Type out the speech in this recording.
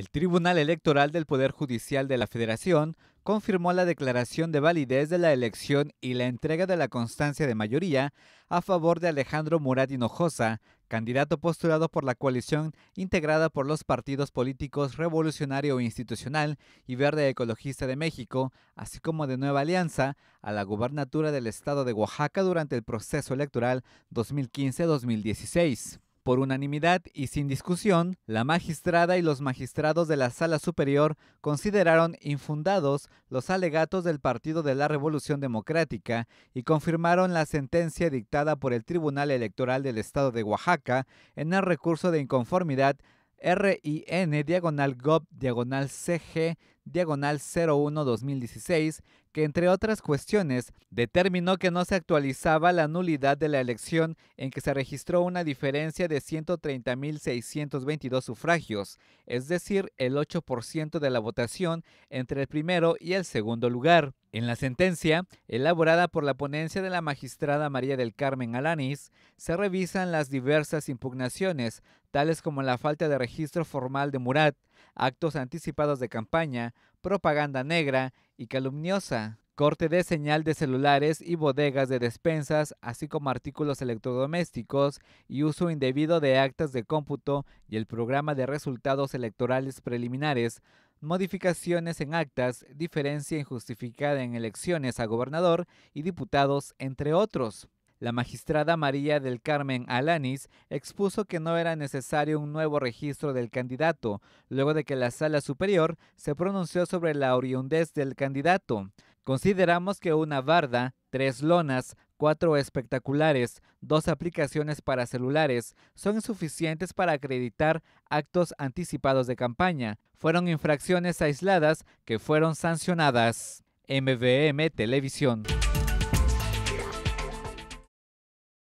El Tribunal Electoral del Poder Judicial de la Federación confirmó la declaración de validez de la elección y la entrega de la constancia de mayoría a favor de Alejandro Murat Hinojosa, candidato postulado por la coalición integrada por los partidos políticos Revolucionario e Institucional y Verde Ecologista de México, así como de Nueva Alianza, a la gubernatura del estado de Oaxaca durante el proceso electoral 2015-2016. Por unanimidad y sin discusión, la magistrada y los magistrados de la Sala Superior consideraron infundados los alegatos del Partido de la Revolución Democrática y confirmaron la sentencia dictada por el Tribunal Electoral del Estado de Oaxaca en el recurso de inconformidad RIN diagonal GOP diagonal CG diagonal 01 2016, que entre otras cuestiones determinó que no se actualizaba la nulidad de la elección en que se registró una diferencia de 130.622 sufragios, es decir, el 8% de la votación entre el primero y el segundo lugar. En la sentencia, elaborada por la ponencia de la magistrada María del Carmen Alanís se revisan las diversas impugnaciones, tales como la falta de registro formal de Murat, actos anticipados de campaña, propaganda negra y calumniosa, corte de señal de celulares y bodegas de despensas, así como artículos electrodomésticos y uso indebido de actas de cómputo y el programa de resultados electorales preliminares, modificaciones en actas, diferencia injustificada en elecciones a gobernador y diputados, entre otros. La magistrada María del Carmen Alanis expuso que no era necesario un nuevo registro del candidato, luego de que la Sala Superior se pronunció sobre la oriundez del candidato. Consideramos que una barda, tres lonas, cuatro espectaculares, dos aplicaciones para celulares son insuficientes para acreditar actos anticipados de campaña. Fueron infracciones aisladas que fueron sancionadas. MVM Televisión.